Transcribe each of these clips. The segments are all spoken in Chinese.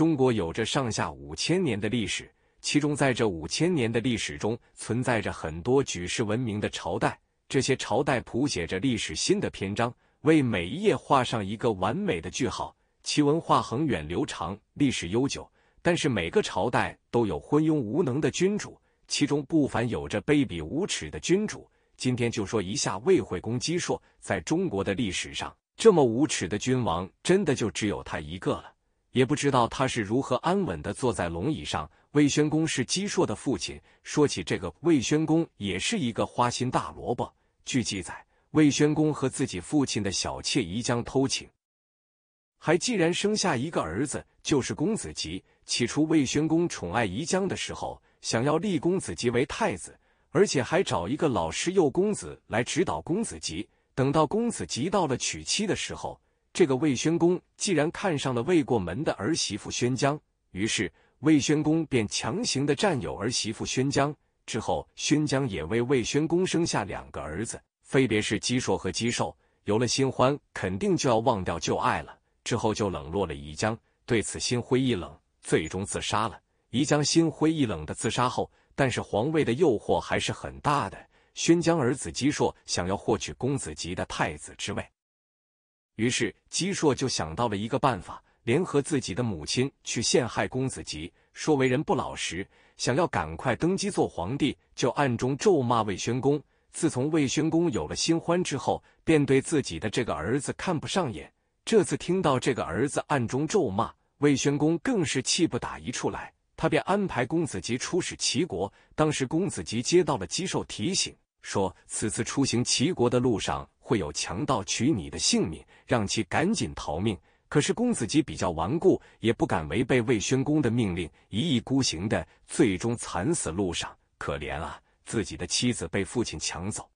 中国有着上下五千年的历史，其中在这五千年的历史中，存在着很多举世闻名的朝代。这些朝代谱写着历史新的篇章，为每一页画上一个完美的句号。其文化恒远流长，历史悠久。但是每个朝代都有昏庸无能的君主，其中不凡有着卑鄙无耻的君主。今天就说一下魏惠公姬硕，在中国的历史上，这么无耻的君王，真的就只有他一个了。也不知道他是如何安稳的坐在龙椅上。魏宣公是姬硕的父亲，说起这个魏宣公也是一个花心大萝卜。据记载，魏宣公和自己父亲的小妾宜姜偷情，还既然生下一个儿子，就是公子吉。起初魏宣公宠爱宜姜的时候，想要立公子吉为太子，而且还找一个老师幼公子来指导公子吉。等到公子吉到了娶妻的时候。这个魏宣公既然看上了未过门的儿媳妇宣姜，于是魏宣公便强行的占有儿媳妇宣姜。之后，宣姜也为魏宣公生下两个儿子，分别是姬硕和姬寿。有了新欢，肯定就要忘掉旧爱了。之后就冷落了宜姜，对此心灰意冷，最终自杀了。宜姜心灰意冷的自杀后，但是皇位的诱惑还是很大的。宣姜儿子姬硕想要获取公子吉的太子之位。于是姬硕就想到了一个办法，联合自己的母亲去陷害公子吉，说为人不老实，想要赶快登基做皇帝，就暗中咒骂魏宣公。自从魏宣公有了新欢之后，便对自己的这个儿子看不上眼。这次听到这个儿子暗中咒骂魏宣公，更是气不打一处来，他便安排公子吉出使齐国。当时公子吉接到了姬寿提醒，说此次出行齐国的路上。会有强盗取你的性命，让其赶紧逃命。可是公子吉比较顽固，也不敢违背魏宣公的命令，一意孤行的，最终惨死路上。可怜啊，自己的妻子被父亲抢走，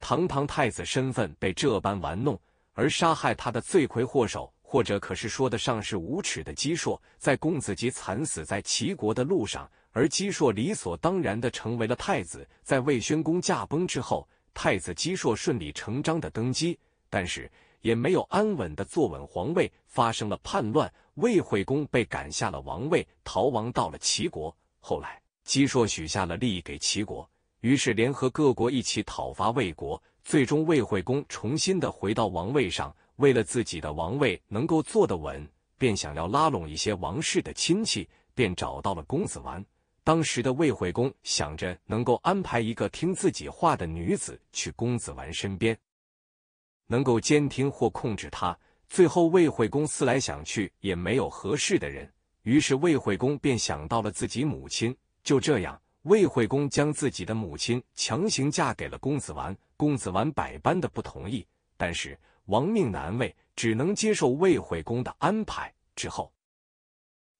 堂堂太子身份被这般玩弄，而杀害他的罪魁祸首，或者可是说得上是无耻的姬硕。在公子吉惨死在齐国的路上，而姬硕理所当然的成为了太子。在魏宣公驾崩之后。太子姬硕顺理成章的登基，但是也没有安稳的坐稳皇位，发生了叛乱，魏惠公被赶下了王位，逃亡到了齐国。后来，姬硕许下了利益给齐国，于是联合各国一起讨伐魏国，最终魏惠公重新的回到王位上。为了自己的王位能够坐得稳，便想要拉拢一些王室的亲戚，便找到了公子完。当时的魏惠公想着能够安排一个听自己话的女子去公子完身边，能够监听或控制他。最后，魏惠公思来想去也没有合适的人，于是魏惠公便想到了自己母亲。就这样，魏惠公将自己的母亲强行嫁给了公子完。公子完百般的不同意，但是亡命难为，只能接受魏惠公的安排。之后。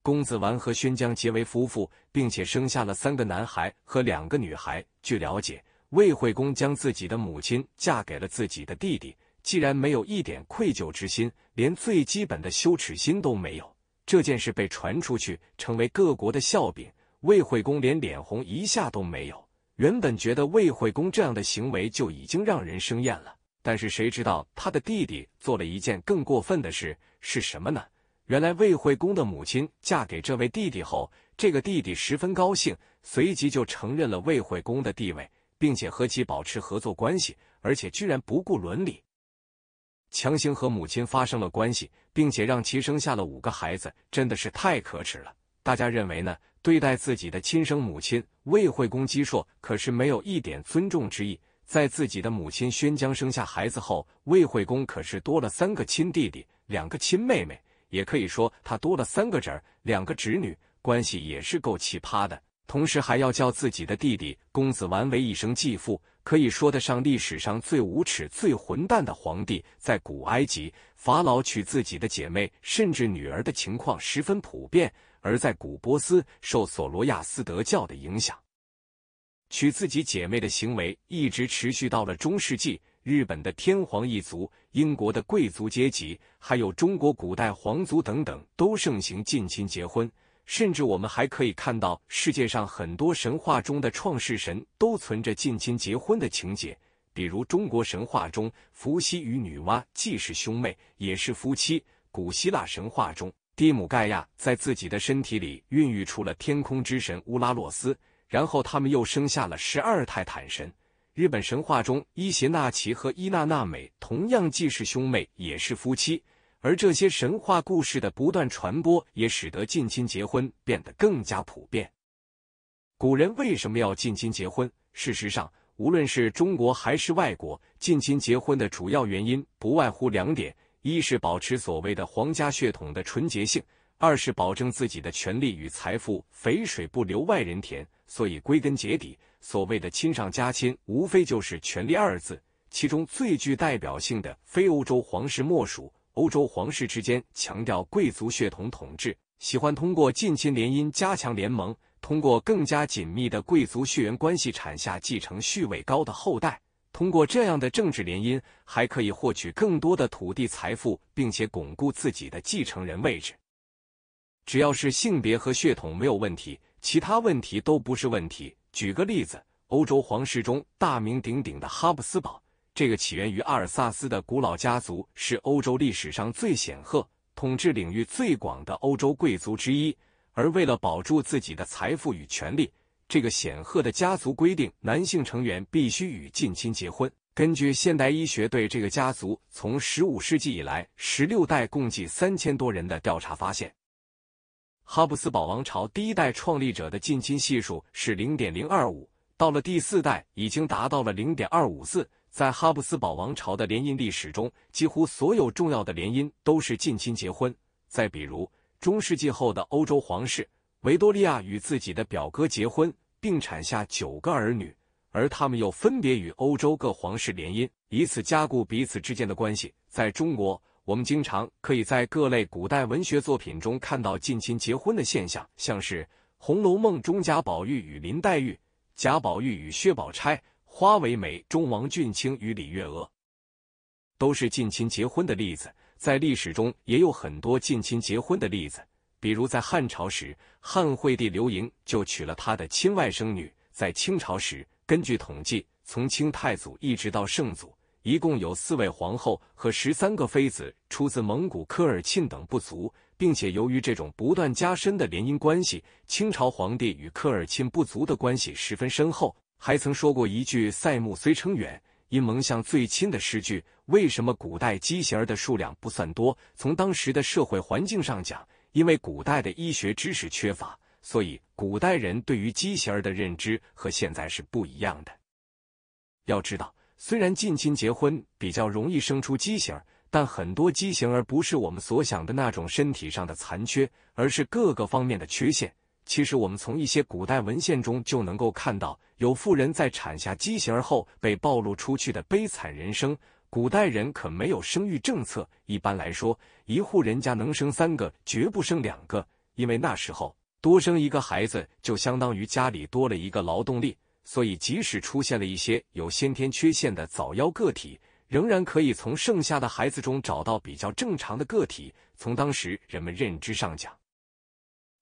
公子完和宣姜结为夫妇，并且生下了三个男孩和两个女孩。据了解，魏惠公将自己的母亲嫁给了自己的弟弟，既然没有一点愧疚之心，连最基本的羞耻心都没有。这件事被传出去，成为各国的笑柄。魏惠公连脸红一下都没有。原本觉得魏惠公这样的行为就已经让人生厌了，但是谁知道他的弟弟做了一件更过分的事，是什么呢？原来魏惠公的母亲嫁给这位弟弟后，这个弟弟十分高兴，随即就承认了魏惠公的地位，并且和其保持合作关系，而且居然不顾伦理，强行和母亲发生了关系，并且让其生下了五个孩子，真的是太可耻了。大家认为呢？对待自己的亲生母亲，魏惠公姬硕可是没有一点尊重之意。在自己的母亲宣姜生下孩子后，魏惠公可是多了三个亲弟弟，两个亲妹妹。也可以说他多了三个侄儿，两个侄女，关系也是够奇葩的。同时还要叫自己的弟弟公子完为一声继父，可以说得上历史上最无耻、最混蛋的皇帝。在古埃及，法老娶自己的姐妹甚至女儿的情况十分普遍；而在古波斯，受索罗亚斯德教的影响，娶自己姐妹的行为一直持续到了中世纪。日本的天皇一族、英国的贵族阶级，还有中国古代皇族等等，都盛行近亲结婚。甚至我们还可以看到，世界上很多神话中的创世神都存着近亲结婚的情节。比如中国神话中，伏羲与女娲既是兄妹，也是夫妻；古希腊神话中，提姆盖亚在自己的身体里孕育出了天空之神乌拉洛斯，然后他们又生下了十二泰坦神。日本神话中，伊邪那岐和伊那那美同样既是兄妹也是夫妻。而这些神话故事的不断传播，也使得近亲结婚变得更加普遍。古人为什么要近亲结婚？事实上，无论是中国还是外国，近亲结婚的主要原因不外乎两点：一是保持所谓的皇家血统的纯洁性；二是保证自己的权利与财富，肥水不流外人田。所以，归根结底。所谓的亲上加亲，无非就是“权力”二字。其中最具代表性的，非欧洲皇室莫属。欧洲皇室之间强调贵族血统统治，喜欢通过近亲联姻加强联盟，通过更加紧密的贵族血缘关系产下继承序位高的后代。通过这样的政治联姻，还可以获取更多的土地财富，并且巩固自己的继承人位置。只要是性别和血统没有问题，其他问题都不是问题。举个例子，欧洲皇室中大名鼎鼎的哈布斯堡，这个起源于阿尔萨斯的古老家族，是欧洲历史上最显赫、统治领域最广的欧洲贵族之一。而为了保住自己的财富与权利，这个显赫的家族规定，男性成员必须与近亲结婚。根据现代医学对这个家族从十五世纪以来十六代共计三千多人的调查发现。哈布斯堡王朝第一代创立者的近亲系数是零点零二五，到了第四代已经达到了零点二五四。在哈布斯堡王朝的联姻历史中，几乎所有重要的联姻都是近亲结婚。再比如中世纪后的欧洲皇室，维多利亚与自己的表哥结婚，并产下九个儿女，而他们又分别与欧洲各皇室联姻，以此加固彼此之间的关系。在中国。我们经常可以在各类古代文学作品中看到近亲结婚的现象，像是《红楼梦》中贾宝玉与林黛玉、贾宝玉与薛宝钗，《花为媒》中王俊卿与李月娥，都是近亲结婚的例子。在历史中也有很多近亲结婚的例子，比如在汉朝时，汉惠帝刘盈就娶了他的亲外甥女；在清朝时，根据统计，从清太祖一直到圣祖。一共有四位皇后和十三个妃子出自蒙古科尔沁等部族，并且由于这种不断加深的联姻关系，清朝皇帝与科尔沁部族的关系十分深厚。还曾说过一句“塞木虽称远，因蒙向最亲”的诗句。为什么古代畸形儿的数量不算多？从当时的社会环境上讲，因为古代的医学知识缺乏，所以古代人对于畸形儿的认知和现在是不一样的。要知道。虽然近亲结婚比较容易生出畸形儿，但很多畸形儿不是我们所想的那种身体上的残缺，而是各个方面的缺陷。其实，我们从一些古代文献中就能够看到，有妇人在产下畸形儿后被暴露出去的悲惨人生。古代人可没有生育政策，一般来说，一户人家能生三个，绝不生两个，因为那时候多生一个孩子就相当于家里多了一个劳动力。所以，即使出现了一些有先天缺陷的早夭个体，仍然可以从剩下的孩子中找到比较正常的个体。从当时人们认知上讲，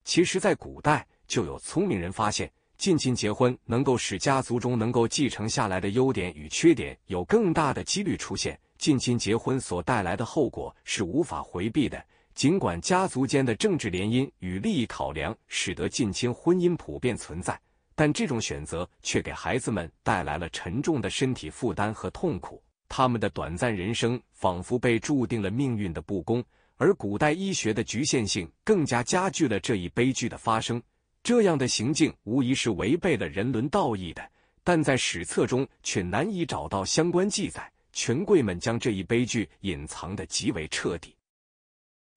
其实，在古代就有聪明人发现，近亲结婚能够使家族中能够继承下来的优点与缺点有更大的几率出现。近亲结婚所带来的后果是无法回避的。尽管家族间的政治联姻与利益考量使得近亲婚姻普遍存在。但这种选择却给孩子们带来了沉重的身体负担和痛苦，他们的短暂人生仿佛被注定了命运的不公，而古代医学的局限性更加加剧了这一悲剧的发生。这样的行径无疑是违背了人伦道义的，但在史册中却难以找到相关记载。权贵们将这一悲剧隐藏的极为彻底，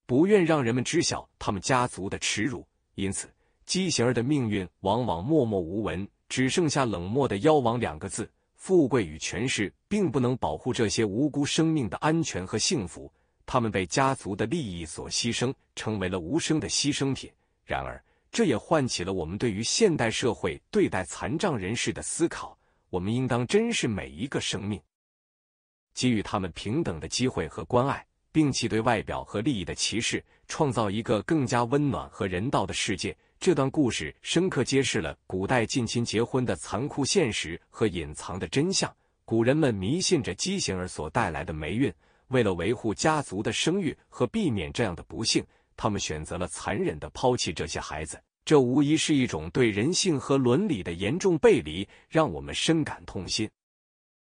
不愿让人们知晓他们家族的耻辱，因此。畸形儿的命运往往默默无闻，只剩下“冷漠的妖王”两个字。富贵与权势并不能保护这些无辜生命的安全和幸福，他们被家族的利益所牺牲，成为了无声的牺牲品。然而，这也唤起了我们对于现代社会对待残障人士的思考。我们应当珍视每一个生命，给予他们平等的机会和关爱，并弃对外表和利益的歧视，创造一个更加温暖和人道的世界。这段故事深刻揭示了古代近亲结婚的残酷现实和隐藏的真相。古人们迷信着畸形儿所带来的霉运，为了维护家族的声誉和避免这样的不幸，他们选择了残忍的抛弃这些孩子。这无疑是一种对人性和伦理的严重背离，让我们深感痛心。